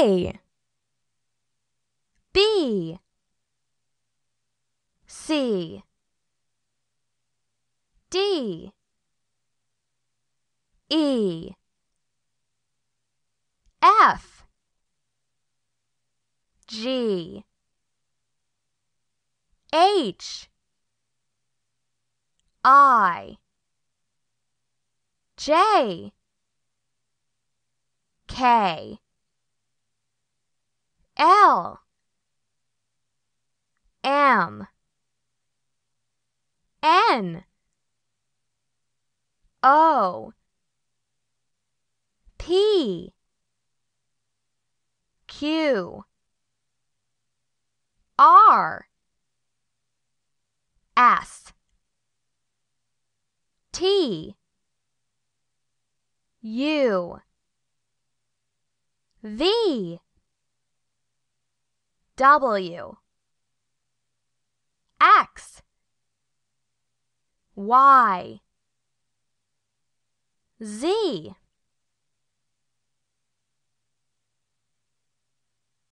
A B C D E F G H I J K L M N O P Q R S T U V W X Y Z